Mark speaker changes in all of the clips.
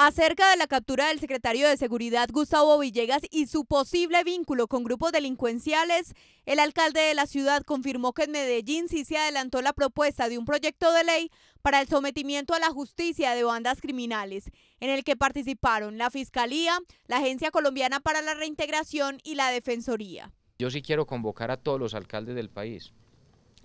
Speaker 1: Acerca de la captura del secretario de Seguridad Gustavo Villegas y su posible vínculo con grupos delincuenciales, el alcalde de la ciudad confirmó que en Medellín sí se adelantó la propuesta de un proyecto de ley para el sometimiento a la justicia de bandas criminales, en el que participaron la Fiscalía, la Agencia Colombiana para la Reintegración y la Defensoría.
Speaker 2: Yo sí quiero convocar a todos los alcaldes del país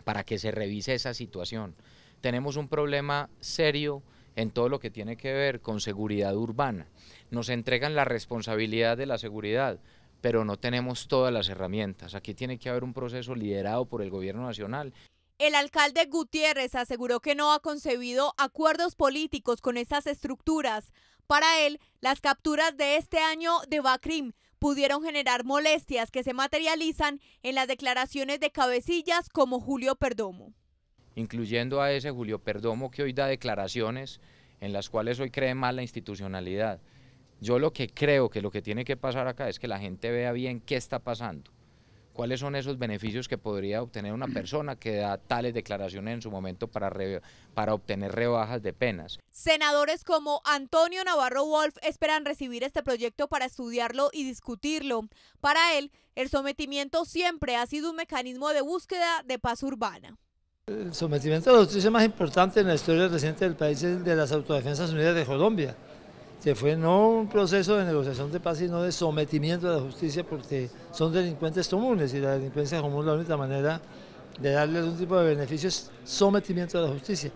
Speaker 2: para que se revise esa situación. Tenemos un problema serio en todo lo que tiene que ver con seguridad urbana. Nos entregan la responsabilidad de la seguridad, pero no tenemos todas las herramientas. Aquí tiene que haber un proceso liderado por el gobierno nacional.
Speaker 1: El alcalde Gutiérrez aseguró que no ha concebido acuerdos políticos con esas estructuras. Para él, las capturas de este año de Bacrim pudieron generar molestias que se materializan en las declaraciones de cabecillas como Julio Perdomo
Speaker 2: incluyendo a ese Julio Perdomo que hoy da declaraciones en las cuales hoy cree mal la institucionalidad. Yo lo que creo que lo que tiene que pasar acá es que la gente vea bien qué está pasando, cuáles son esos beneficios que podría obtener una persona que da tales declaraciones en su momento para, obtener rebajas de penas.
Speaker 1: Senadores como Antonio Navarro Wolf esperan recibir este proyecto para estudiarlo y discutirlo. Para él, el sometimiento siempre ha sido un mecanismo de búsqueda de paz urbana.
Speaker 3: El sometimiento a la justicia más importante en la historia reciente del país es de las Autodefensas Unidas de Colombia, que fue no un proceso de negociación de paz, sino de sometimiento a la justicia, porque son delincuentes comunes y la delincuencia común la única manera de darles un tipo de beneficio es sometimiento a la justicia.